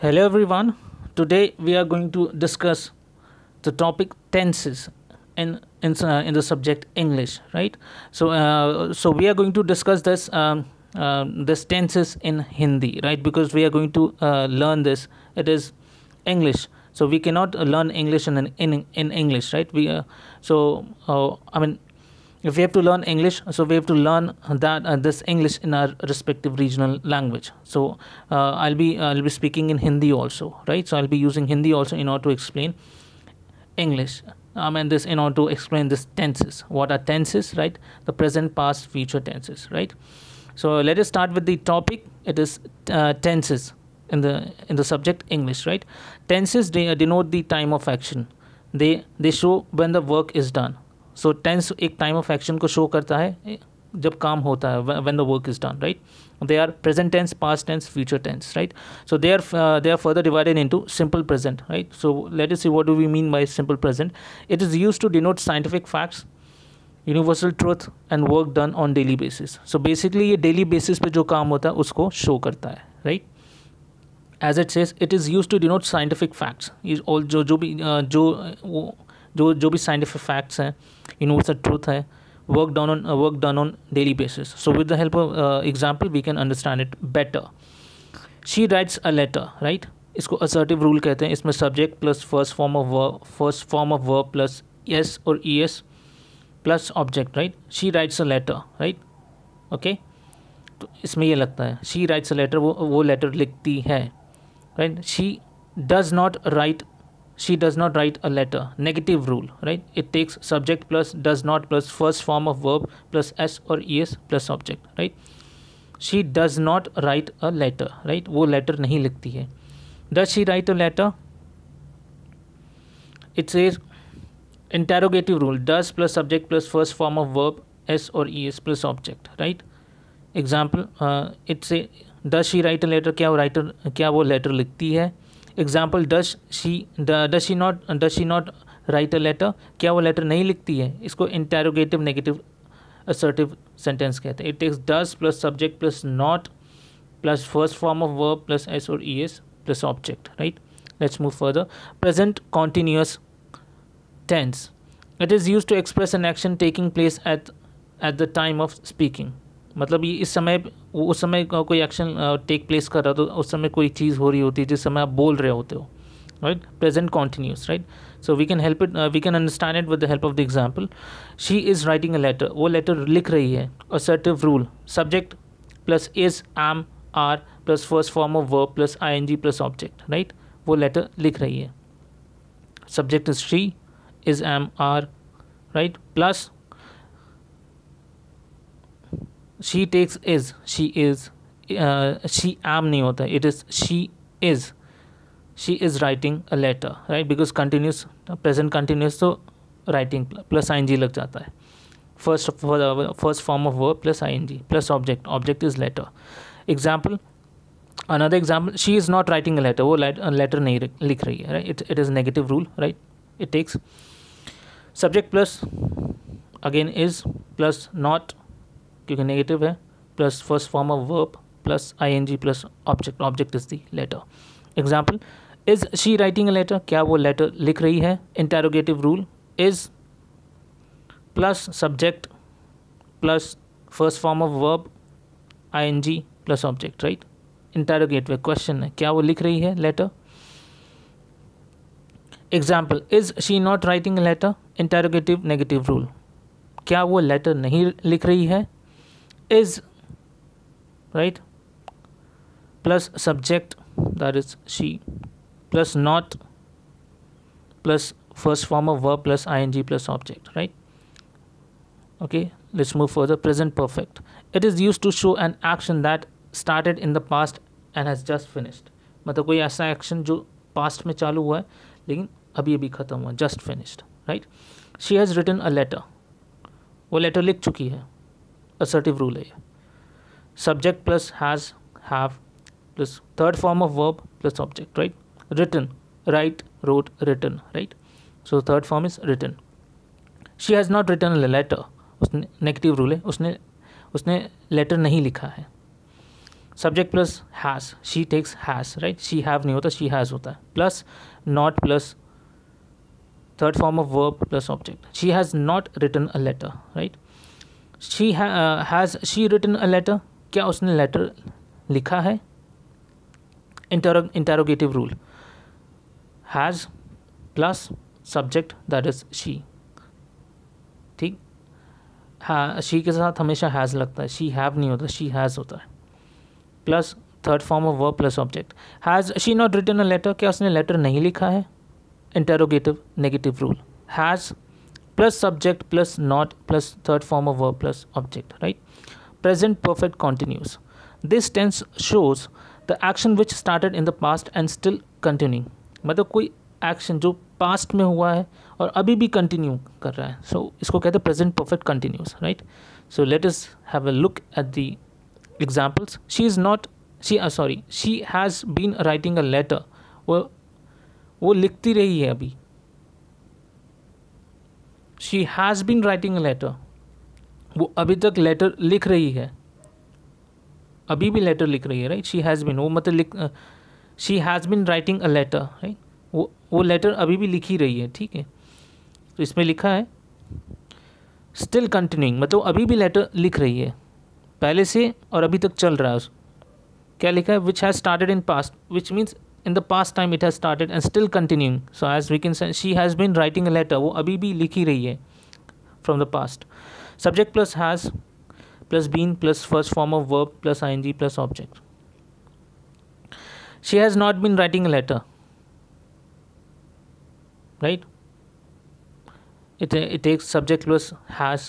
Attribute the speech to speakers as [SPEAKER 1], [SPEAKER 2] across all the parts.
[SPEAKER 1] Hello everyone. Today we are going to discuss the topic tenses in in, uh, in the subject English, right? So uh, so we are going to discuss this um, uh, this tenses in Hindi, right? Because we are going to uh, learn this. It is English, so we cannot learn English in in in English, right? We uh, so uh, I mean if we have to learn English, so we have to learn that uh, this English in our respective regional language. So uh, I'll be I'll be speaking in Hindi also, right? So I'll be using Hindi also in order to explain English. I mean this in order to explain this tenses. What are tenses, right? The present, past, future tenses, right? So let us start with the topic. It is uh, tenses in the in the subject English, right? Tenses uh, denote the time of action. They they show when the work is done so tense एक time of action को show करता है जब काम होता है when the work is done right they are present tense past tense future tense right so they are they are further divided into simple present right so late let's see what do we mean by simple present it is use to denote scientific facts universal truth and work done on daily basis so basically ये daily basis पे जो काम होता है उसको show करता है right as it says it is use to denote scientific facts all जो जो भी uh, जो वो जो जो भी साइंटिफिक फैक्ट्स हैं यूनिवर्सल ट्रूथ है work done on work work on daily basis so with the help of example we can understand it better she writes a letter right इसको असर्टिव रूल कहते हैं इसमें subject plus first form of work first form of work plus S और E S plus object right she writes a letter right okay तो इसमें ये लगता है शी राइट्स अ लेटर वो वो लेटर लिखती है right she does not write she does not write a letter negative rule right it takes subject plus does not plus first form of verb plus s or es plus object right she does not write a letter right wo letter nahi likhti hai does she write a letter it says interrogative rule does plus subject plus first form of verb s or es plus object right example uh, it say does she write a letter kya writer kya wo letter likhti hai example does she does she not does she not write a letter क्या वो letter नहीं लिखती है इसको interrogative negative assertive sentence कहते हैं it takes does plus subject plus not plus first form of verb plus S और E S plus object right let's move further present continuous tense it is use to express an action taking place at at the time of speaking मतलब ये इस समय वो उस समय कोई action take place कर रहा तो उस समय कोई चीज़ हो रही होती है जिस समय आप बोल रहे होते हो right present continuous right so we can help it we can understand it with the help of the example she is writing a letter वो लेटर लिख रही है assertive rule subject plus is am are plus first form of verb plus I N G plus object right वो letter लिख रही है subject is she is am are right plus She takes is she is uh, she am नहीं होता she is she is writing a letter right because continuous present continuous so writing plus ing lag jata hai first for the uh, first form of verb plus ing plus object object is letter example another example she is not writing a letter wo uh, letter nahi likh rahi hai right it, it is negative rule right it takes subject plus again is plus not क्योंकि negative है plus first form of verb plus I N G plus object object is the letter example is she writing a letter क्या वो letter लिख रही है interrogative rule is plus subject plus first form of verb I N G plus object right interrogative question है क्या वो लिख रही है letter example is she not writing letter interrogative negative rule क्या वो लेटर नहीं लिख रही है is right plus subject that is she plus not plus first form of verb plus ing plus object right okay let's move further present perfect it is used to show an action that started in the past and has just finished मतलब कोई ऐसा action जो past में चालू हुआ है लेकिन अभी अभी ख़त्म हुआ just finished right she has written a letter वो लेटर लिख चुकी है असर्टिव रूल है subject plus has have plus third form of verb plus object right written write wrote written right so third form is written she has not return letter उसने negative rule है उसने उसने letter नहीं लिखा है subject plus has she takes has right she have नहीं होता she has होता है plus not plus third form of verb plus object she has not return a letter right she has she written a letter क्या उसने letter लिखा है interrogative rule has plus subject that is she ठीक है she के साथ हमेशा has लगता है शी हैव नहीं होता शी हैज़ होता है plus third form of verb plus object has she not written a letter क्या उसने लेटर नहीं लिखा है interrogative negative rule has plus subject plus not plus third form of verb plus object right present perfect continuous this tense shows the action which started in the past and still continuing मतलब कोई action जो past में हुआ है और अभी भी continue कर रहा है सो so, इसको कहते हैं present perfect continuous right so let's have a look at the examples she is not she sorry she has been writing a letter वो वो लिखती रही है अभी she has been writing a letter वो अभी तक लेटर लिख रही है अभी भी लेटर लिख रही है राइट शी हैज़ बिन वो मतलब लिख she has been writing a letter right वो वो लेटर अभी भी लिख ही रही है ठीक है तो इसमें लिखा है स्टिल कंटिन्यूइंग मतलब अभी भी लेटर लिख रही है पहले से और अभी तक चल रहा है उस क्या लिखा है which has started in past which means in the past time it has started and still continuing so as we can say she has been writing a letter वो अभी भी लिख रही है from the past subject plus has plus been plus first form of verb plus ing plus object she has not been writing a letter right it, it takes subject plus has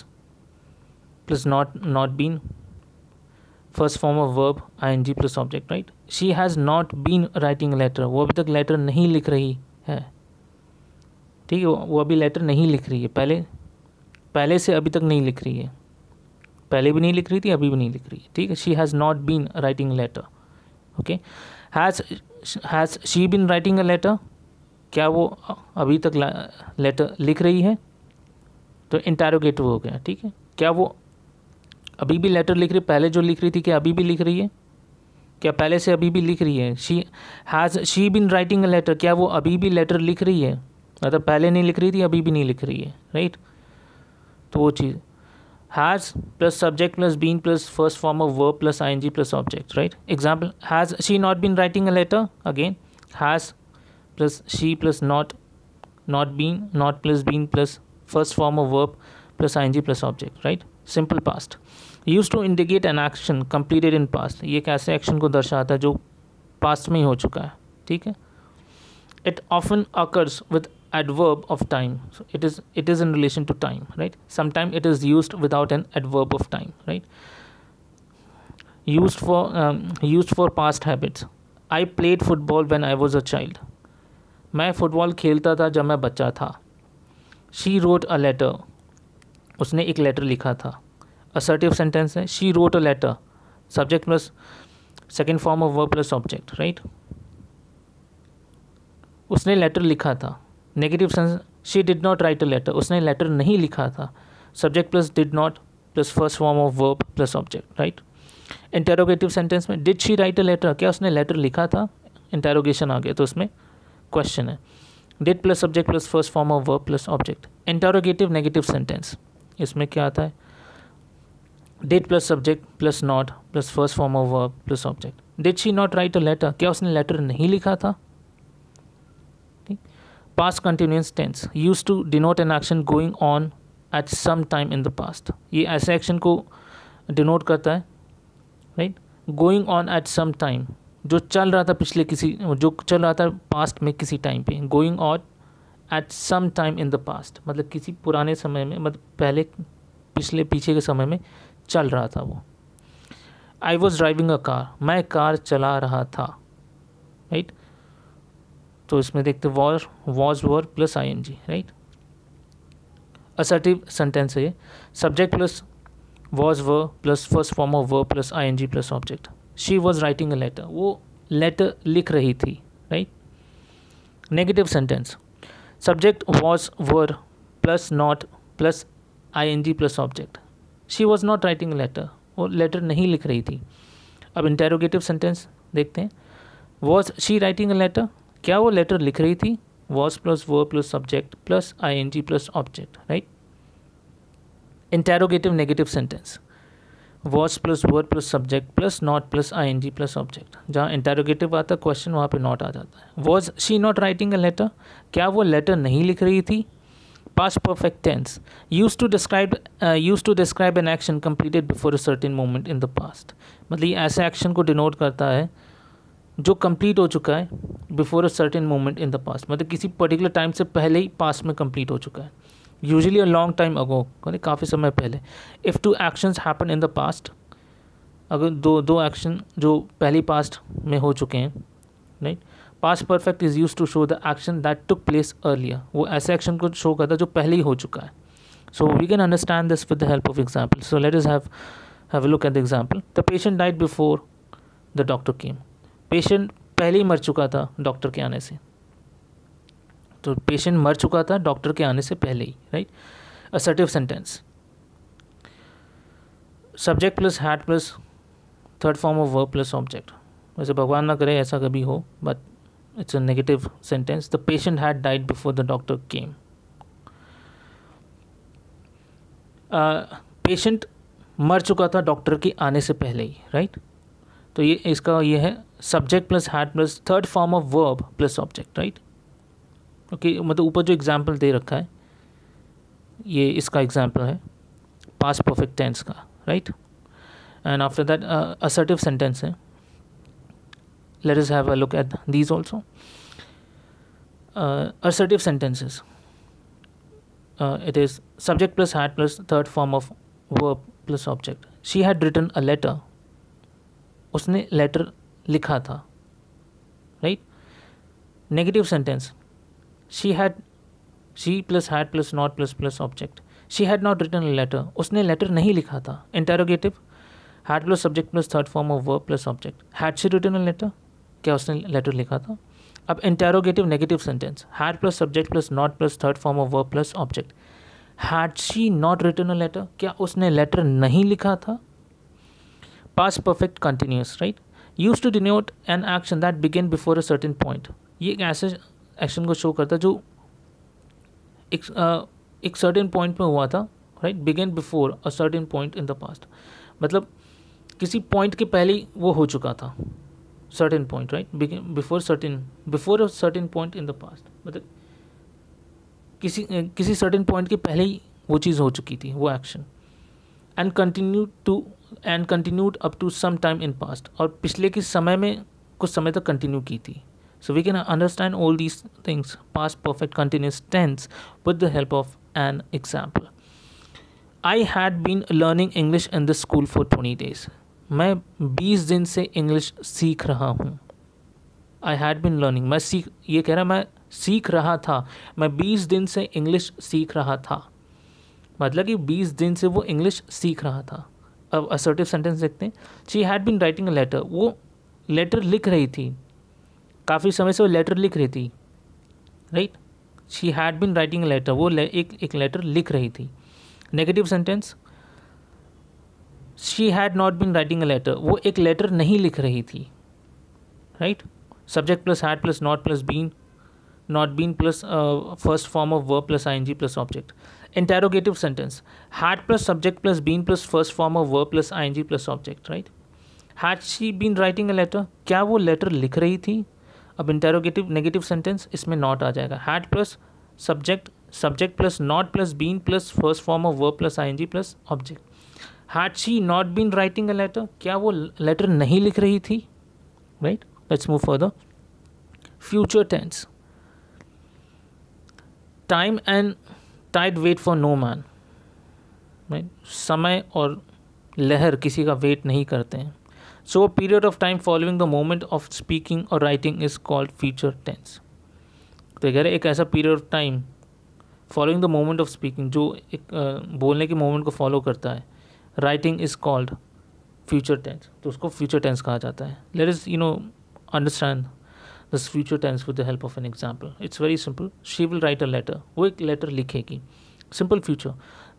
[SPEAKER 1] plus not not been first form of verb I N G plus object right she has not been writing letter वो अभी तक letter नहीं लिख रही है ठीक है वो अभी लेटर नहीं लिख रही है पहले पहले से अभी तक नहीं लिख रही है पहले भी नहीं लिख रही थी अभी भी नहीं लिख रही है ठीक है she has not been writing letter okay has has she been writing a letter क्या वो अभी तक लेटर लिख रही है तो इंटेरोगेटिव हो गया ठीक है क्या वो अभी भी लेटर लिख रही पहले जो लिख रही थी क्या अभी भी लिख रही है क्या पहले से अभी भी लिख रही है she has she been writing a letter क्या वो अभी भी लेटर लिख रही है मतलब पहले नहीं लिख रही थी अभी भी नहीं लिख रही है राइट तो वो चीज़ has plus subject plus been plus first form of verb plus I N G plus object right example has she not been writing a letter again has plus she plus not not been not plus been plus first form of verb plus I N G plus object right simple past Used to indicate an action completed in past. ये एक action को दर्शाता है जो past में ही हो चुका है ठीक है it often occurs with adverb of time so it is it is in relation to time right sometimes it is used without an adverb of time right used for um, used for past habits i played football when i was a child मैं football खेलता था जब मैं बच्चा था she wrote a letter उसने एक letter लिखा था असर्टिव सेंटेंस है she wrote a letter subject plus second form of verb plus object right उसने लेटर लिखा था negative sense she did not write a letter उसने लेटर नहीं लिखा था subject plus did not plus first form of verb plus object right interrogative sentence में did she write a letter क्या उसने लेटर लिखा था इंटेरोगेशन आ गया तो उसमें क्वेश्चन है did plus subject plus first form of verb plus object interrogative negative sentence इसमें क्या आता है did plus subject plus not plus first form of verb plus object did she not write a letter क्या उसने letter नहीं लिखा था ठीक past continuous tense use to denote an action going on at some time in the past ये ऐसे action को denote करता है right going on at some time जो चल रहा था पिछले किसी जो चल रहा था पास्ट में किसी टाइम पे going on at some time in the past मतलब किसी पुराने समय में मतलब पहले पिछले पीछे के समय में चल रहा था वो I was driving a car मैं कार चला रहा था राइट तो इसमें देखते were was were plus I N G right assertive sentence है subject plus was were plus first form of व plus I N G plus object she was writing a letter वो letter लिख रही थी right negative sentence subject was were plus not plus I N G plus object she was not writing letter वो letter नहीं लिख रही थी अब इंटेरोगेटिव सेंटेंस देखते हैं was she writing a letter क्या वो लेटर लिख रही थी was plus were plus subject plus I N G plus object right interrogative negative sentence was plus word plus subject plus not plus I N G plus object जहाँ interrogative आता question वहाँ पर not आ जाता है was she not writing a letter क्या वो letter नहीं लिख रही थी past perfect tense used to describe uh, used to describe an action completed before a certain moment in the past मतलब ये ऐसे एक्शन को डिनोट करता है जो कंप्लीट हो चुका है before a certain moment in the past मतलब किसी पर्टिकुलर टाइम से पहले ही पास्ट में कंप्लीट हो चुका है usually a long time ago काफ़ी समय पहले if two actions happen in the past अगर दो दो एक्शन जो पहले पास्ट में हो चुके हैं right past perfect is use to show the action that took place earlier वो ऐसे एक्शन को शो करता है जो पहले ही हो चुका है so we can understand this with the help of example so late us have have look at the example the patient died before the doctor came patient पहले ही मर चुका था डॉक्टर के आने से तो पेशेंट मर चुका था डॉक्टर के आने से पहले ही right assertive sentence subject plus had plus third form of verb plus object वैसे भगवान ना करे ऐसा कभी हो but it's a negative sentence the patient had died before the doctor came patient uh, मर चुका था डॉक्टर के आने से पहले ही राइट तो ये इसका ये है subject plus had plus third form of verb plus object right okay मतलब ऊपर जो एग्जांपल दे रखा है ये इसका एग्जाम्पल है पास परफेक्ट टेंस का right and after that assertive sentence है let us have a look at these also uh, assertive sentences uh, it is subject plus had plus third form of verb plus object she had written a letter usne letter likha tha right negative sentence she had she plus had plus not plus plus object she had not written a letter usne letter nahi likha tha interrogative had plus subject plus third form of verb plus object had she written a letter क्या उसने letter लिखा था अब interrogative negative sentence had plus subject plus not plus third form of verb plus object had she not return a letter क्या उसने letter नहीं लिखा था past perfect continuous right use to denote an action that began before a certain point ये एक ऐसे action को show करता जो एक आ, एक सर्टेन पॉइंट में हुआ था right began before a certain point in the past मतलब किसी पॉइंट के पहले वो हो चुका था certain point right before certain before a certain point in the past मतलब किसी किसी सर्टेन पॉइंट के पहले ही वो चीज़ हो चुकी थी वो action and continue to and continued up to some time in past और पिछले के समय में कुछ समय तक कंटिन्यू की थी so we can understand all these things past perfect continuous tense with the help of an example I had been learning English in the school for twenty days मैं 20 दिन से इंग्लिश सीख रहा हूँ आई हैड बिन लर्निंग मैं सीख ये कह रहा मैं सीख रहा था मैं 20 दिन से इंग्लिश सीख रहा था मतलब कि 20 दिन से वो इंग्लिश सीख रहा था अब असर्टिव सेंटेंस देखते हैं she had been writing a letter वो लेटर लिख रही थी काफ़ी समय से वो लेटर लिख रही थी right she had been writing letter वो ले, एक एक लेटर लिख रही थी negative sentence she had not been writing a letter वो एक लेटर नहीं लिख रही थी right subject plus had plus not plus been not been plus first form of verb plus I N G plus object interrogative sentence had plus subject plus been plus first form of verb plus I N G plus object right had she been writing a letter क्या वो letter लिख रही थी अब interrogative negative sentence इसमें not आ जाएगा had plus subject subject plus not plus been plus first form of verb plus I N G plus object had हाँ, she not been writing a letter क्या वो लेटर नहीं लिख रही थी right let's move for the future tense time and tide wait for no man right समय और लहर किसी का वेट नहीं करते हैं so period of time following the moment of speaking और writing is called future tense तो कह रहे एक ऐसा period of time following the moment of speaking जो एक आ, बोलने के मोमेंट को फॉलो करता है writing is called future tense तो उसको फ्यूचर टेंस कहा जाता है let us you know understand this future tense with the help of an example it's very simple she will write a letter वो एक लेटर लिखेगी simple future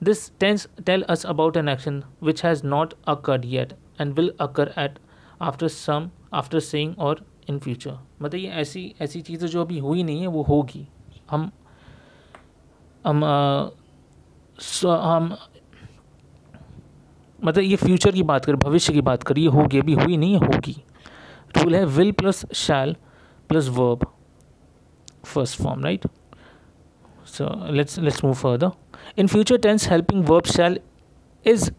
[SPEAKER 1] this tense tell us about an action which has not occurred yet and will occur at after some after saying और in future मतलब ये ऐसी ऐसी चीज़ें जो अभी हुई नहीं है वो होगी हम हम uh, हम मतलब ये फ्यूचर की बात करें भविष्य की बात करें ये होगी अभी हुई नहीं होगी रूल है will plus shall plus verb first form right so let's let's move further in future tense helping verb shall is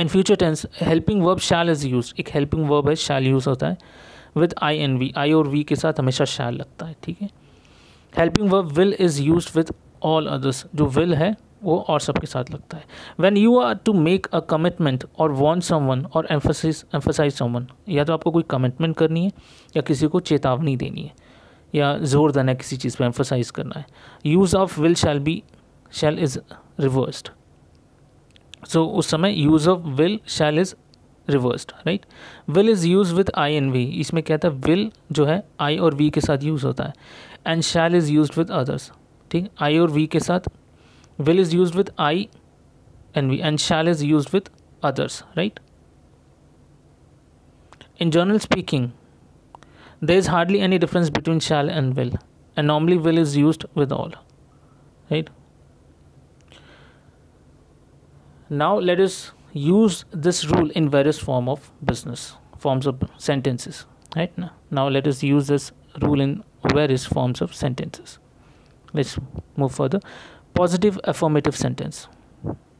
[SPEAKER 1] in future tense helping verb shall is use एक हेल्पिंग वर्ब है shall use होता है with I and we I और we के साथ हमेशा शैल लगता है ठीक है helping verb will is use with all others जो विल है वो और सबके साथ लगता है when you are to make a commitment और वॉन्ट सम वन और एम्फोसिस एम्फोसाइज सम वन या तो आपको कोई कमिटमेंट करनी है या किसी को चेतावनी देनी है या जोर देना है किसी चीज़ पर एम्फोसाइज करना है use of will shall be shall is reversed so उस समय use of will shall is reversed right will is use with I and we इसमें क्या था विल जो है आई और वी के साथ यूज़ होता है and shall is use with others ठीक आई और वी के साथ will is used with I and we and shall is used with others, right? In general speaking, there is hardly any difference between shall and will, and normally will is used with all, right? Now let us use this rule in various form of business forms of sentences, right? Now, now let us use this rule in various forms of sentences. Let's move further positive affirmative sentence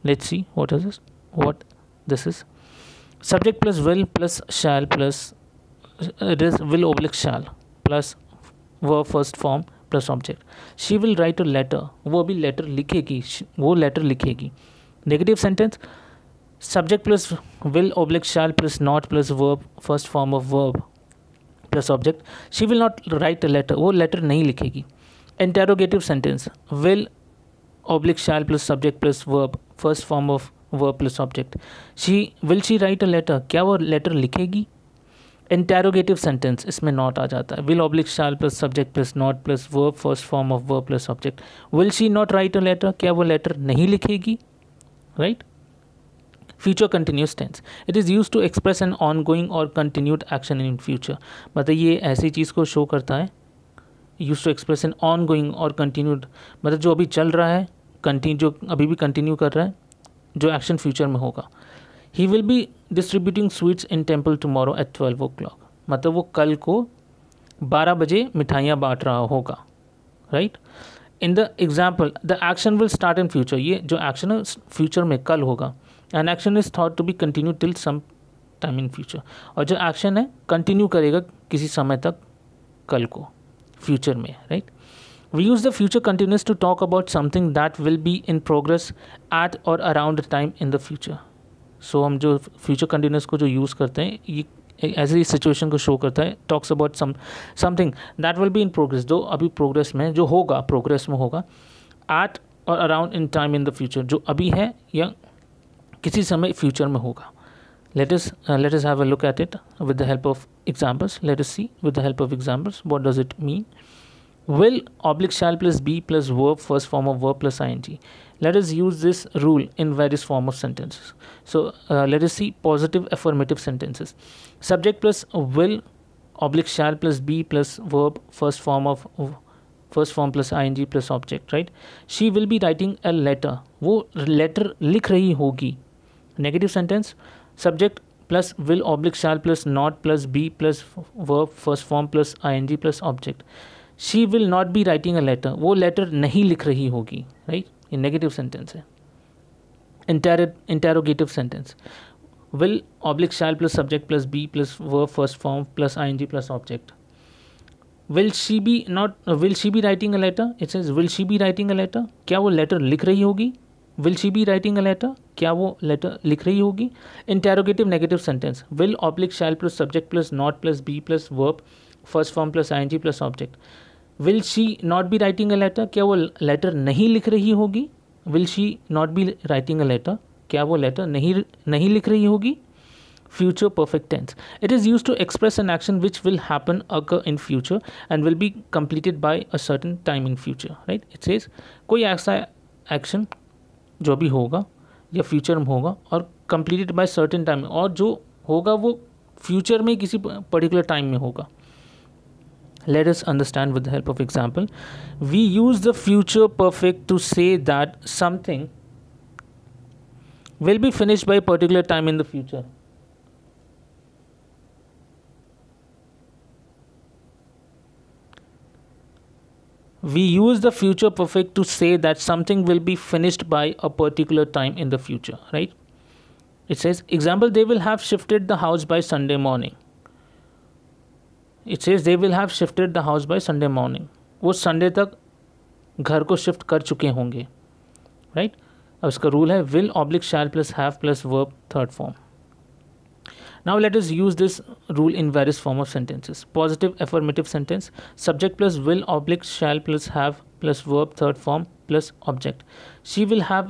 [SPEAKER 1] let's see what is this what this is subject plus will plus shall plus uh, it is will oblique shall plus verb first form plus object she will write a letter वो भी letter लिखेगी वो letter लिखेगी negative sentence subject plus will oblique shall plus not plus verb first form of verb plus object she will not write a letter वो letter नहीं लिखेगी interrogative sentence will oblique shall plus subject plus verb first form of verb plus object she will she write a letter क्या वो letter लिखेगी interrogative sentence इसमें not आ जाता है will oblique shall plus subject plus not plus verb first form of verb plus object will she not write a letter क्या वो letter नहीं लिखेगी right future continuous tense it is use to express an ongoing और continued action in future मतलब ये ऐसी चीज़ को शो करता है use to express an ongoing और कंटिन्यूड मतलब जो अभी चल रहा है कंटिन्यू जो अभी भी कंटिन्यू कर रहा है जो एक्शन फ्यूचर में होगा he will be distributing sweets in temple tomorrow at twelve o'clock मतलब वो कल को बारह बजे मिठाइयाँ बांट रहा होगा right in the example the action will start in future ये जो एक्शन है फ्यूचर में कल होगा and action is thought to be continue till some time in future और जो एक्शन है कंटिन्यू करेगा किसी समय तक कल को फ्यूचर में right we use the future continuous to talk about something that will be in progress at और around time in the future so हम जो फ्यूचर कंटिन्यूस को जो यूज़ करते हैं ये ऐसे सिचुएशन को शो करता है talks about some something that will be in progress जो अभी प्रोग्रेस में जो होगा प्रोग्रेस में होगा एट और around in time in the future जो अभी है या किसी समय फ्यूचर में होगा let us uh, let us have a look at it with the help of examples let us see with the help of examples what does it mean will oblique shall plus be plus verb first form of verb plus ing let us use this rule in various form of sentences so uh, let us see positive affirmative sentences subject plus will oblique shall plus be plus verb first form of first form plus ing plus object. Right? She will be writing a letter. वो letter लिख रही होगी Negative sentence. Subject plus will oblique shall plus not plus be plus verb first form plus G plus object she will not be writing a letter वो letter नहीं लिख रही होगी right ये नेगेटिव सेंटेंस है interrogative sentence will oblique shall plus subject plus be plus verb first form plus G plus object will she be not will she be writing a letter it's is will she be writing a letter क्या वो letter लिख रही होगी will she be writing a letter क्या वो letter लिख रही होगी interrogative negative sentence will oblique shall plus subject plus not plus be plus verb first form plus I N G plus object will she not be writing a letter क्या वो letter नहीं लिख रही होगी will she not be writing a letter क्या वो letter नहीं नहीं लिख रही होगी future perfect tense it is use to express an action which will happen अक in future and will be completed by a certain time in future right it's is कोई ऐसा एक्शन जो भी होगा या फ्यूचर में होगा और कंप्लीटेड बाय सर्टन टाइम और जो होगा वो फ्यूचर में किसी पर्टिकुलर टाइम में होगा let us understand with the help of example we use the future perfect to say that something will be finished by particular time in the future we use the future perfect to say that something will be finished by a particular time in the future right it says example they will have shifted the house by sunday morning it says they will have shifted the house by sunday morning वो sunday तक घर को shift कर चुके होंगे right अब इसका rule है will oblique shall plus have plus verb third form Now let us use this rule in various form of sentences. Positive affirmative sentence, subject plus will oblique shall plus have plus verb third form plus object. She will have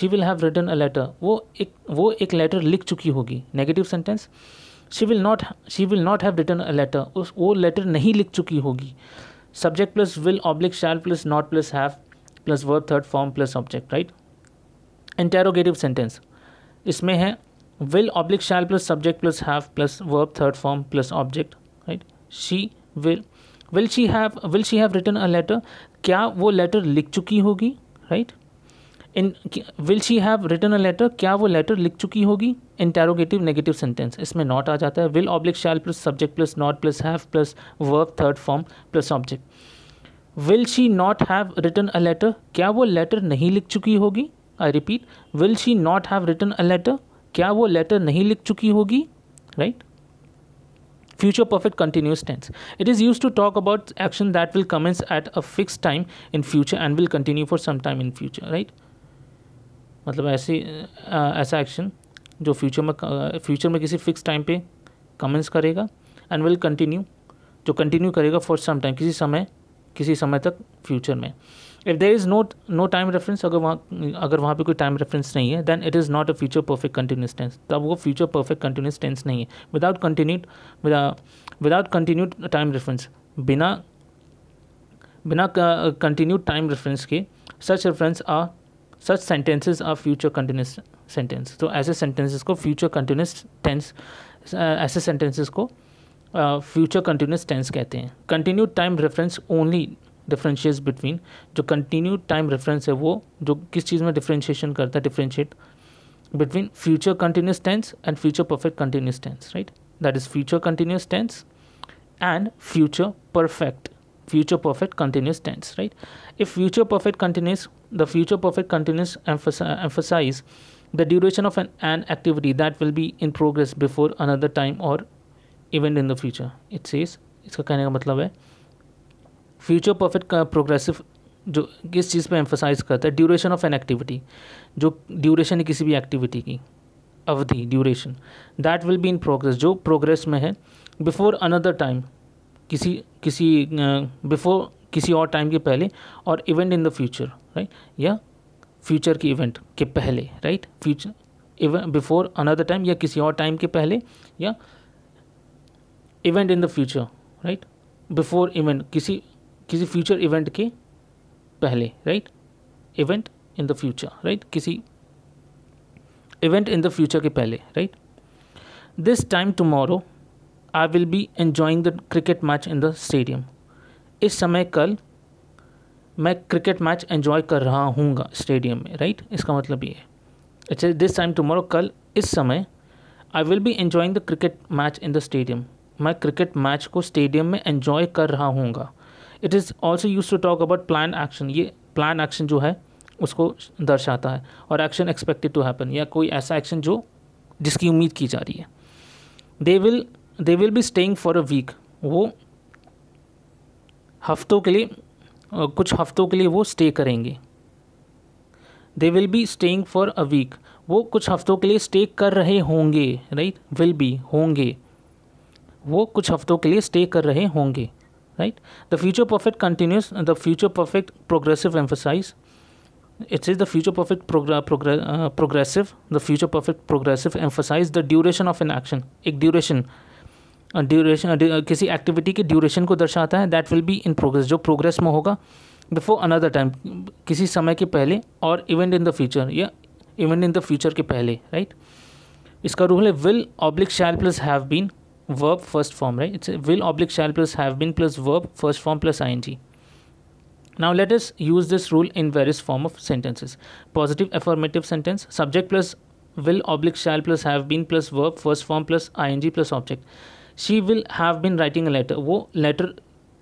[SPEAKER 1] she will have written a letter वो एक वो एक letter लिख चुकी होगी negative sentence she will not she will not have written a letter उस वो letter नहीं लिख चुकी होगी subject plus will oblique shall plus not plus have plus verb third form plus object right interrogative sentence इसमें है will oblique shall plus subject plus have plus verb third form plus object right she will will she have will she have written a letter क्या वो letter लिख चुकी होगी right in will she have written a letter क्या वो letter लिख चुकी होगी इंटेरोगेटिव नेगेटिव सेंटेंस इसमें नॉट आ जाता है will oblique shall plus subject plus not plus have plus verb third form plus object will she not have written a letter क्या वो लेटर नहीं लिख चुकी होगी I repeat will she not have written a letter क्या वो letter नहीं लिख चुकी होगी right future perfect continuous tense it is use to talk about action that will commence at a fix time in future and will continue for some time in future right मतलब ऐसी ऐसा action जो future में future में किसी fix time पे commence करेगा and will continue जो कंटिन्यू करेगा फॉर सम टाइम किसी समय किसी समय तक फ्यूचर में if there is no no time reference अगर वहाँ अगर वहाँ पर कोई टाइम रेफरेंस नहीं है then it is not a future perfect continuous tense तब वो फ्यूचर परफेक्ट कंटिन्यूस टेंस नहीं है without continued without continued time reference बिना बिना कंटिन्यूड टाइम रेफरेंस के सच रेफरेंस आ सच सेंटेंसेज आ फ्यूचर कंटिन्यूस सेंटेंस तो ऐसे सेंटेंसेस को फ्यूचर कंटिन्यूस टेंस ऐसे सेंटेंसेस को फ्यूचर कंटिन्यूस टेंस कहते हैं continue time reference only differentiates between जो कंटिन्यू टाइम रेफरेंस है वो जो किस चीज़ में डिफ्रेंशिएशन करता है differentiate between future continuous tense and future perfect continuous tense right that is future continuous tense and future perfect future perfect continuous tense right if future perfect continuous the future perfect continuous emphasize the duration of an an activity that will be in progress before another time or event in the future it's इसका कहने का मतलब है future perfect progressive जो किस चीज़ पे emphasize करता है ड्यूरेशन ऑफ एन एक्टिविटी जो ड्यूरेशन है किसी भी एक्टिविटी की अवधि duration that will be in progress जो प्रोग्रेस में है बिफोर अनदर टाइम किसी किसी बिफोर uh, किसी और टाइम के पहले और event in the future right या फ्यूचर के इवेंट के पहले right future event before another time या किसी और टाइम के पहले या event in the future right before event किसी किसी फ्यूचर इवेंट के पहले right event in the future right किसी इवेंट इन द फ्यूचर के पहले right this time tomorrow I will be enjoying the cricket match in the stadium इस समय कल मैं क्रिकेट मैच एन्जॉय कर रहा हूँ स्टेडियम में राइट इसका मतलब ये है अच्छा दिस टाइम टमोरो कल इस समय I will be enjoying the cricket match in the stadium मैं क्रिकेट मैच को स्टेडियम में एन्जॉय कर रहा हूँगा it is also use to talk about plan action ये प्लान एक्शन जो है उसको दर्शाता है और एक्शन एक्सपेक्टेड टू हैपन या कोई ऐसा एक्शन जो जिसकी उम्मीद की जा रही है they will they will be staying for a week वो हफ्तों के लिए कुछ हफ्तों के लिए वो स्टे करेंगे they will be staying for a week वो कुछ हफ्तों के लिए स्टे कर रहे होंगे राइट विल बी होंगे वो कुछ हफ्तों के लिए स्टे कर रहे होंगे right the future perfect continues the future perfect progressive emphasize it says the future perfect prog prog uh, progressive the future perfect progressive emphasize the duration of an action ek duration duration किसी activity के duration को दर्शाता है that will be in progress जो progress में होगा before another time किसी समय के पहले और इवेंट इन द फ्यूचर या इवेंट इन द फ्यूचर के पहले राइट right? इसका रूल है will oblique shall plus have been verb first form right it's will oblique shall plus have been plus verb first form plus ing now let us use this rule in various form of sentences positive affirmative sentence subject plus will oblique shall plus have been plus verb first form plus ing plus object she will have been writing a letter वो letter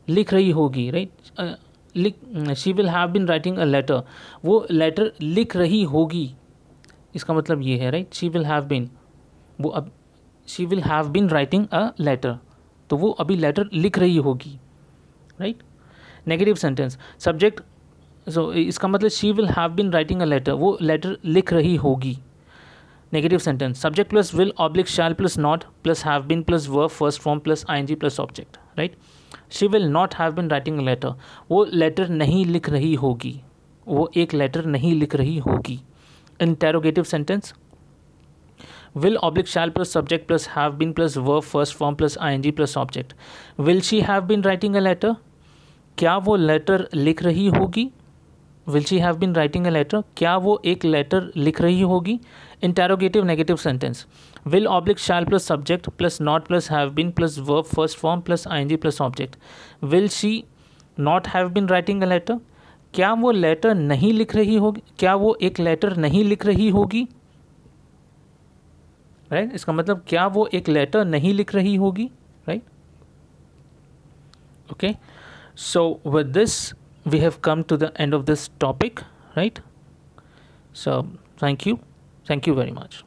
[SPEAKER 1] लिख रही होगी right uh, लिख she will have been writing a letter वो letter लिख रही होगी इसका मतलब ये है right she will have been वो अब she will have been writing a letter तो वो अभी लेटर लिख रही होगी right negative sentence subject so इसका मतलब she will have been writing a letter वो लेटर लिख रही होगी negative sentence subject plus will oblique shall plus not plus have been plus verb first form plus I N G plus object right she will not have been writing a letter वो letter नहीं लिख रही होगी वो एक letter नहीं लिख रही होगी interrogative sentence will oblique shall plus subject plus have been plus verb first form plus ing plus object will she have been writing a letter क्या वो लेटर लिख रही होगी will she have been writing a letter क्या वो एक letter लिख रही होगी interrogative negative sentence will oblique shall plus subject plus not plus have been plus verb first form plus I G plus object will she not have been writing a letter क्या वो letter नहीं लिख रही होगी क्या वो एक letter नहीं लिख रही होगी राइट इसका मतलब क्या वो एक लेटर नहीं लिख रही होगी right okay so with this we have come to the end of this topic right so thank you thank you very much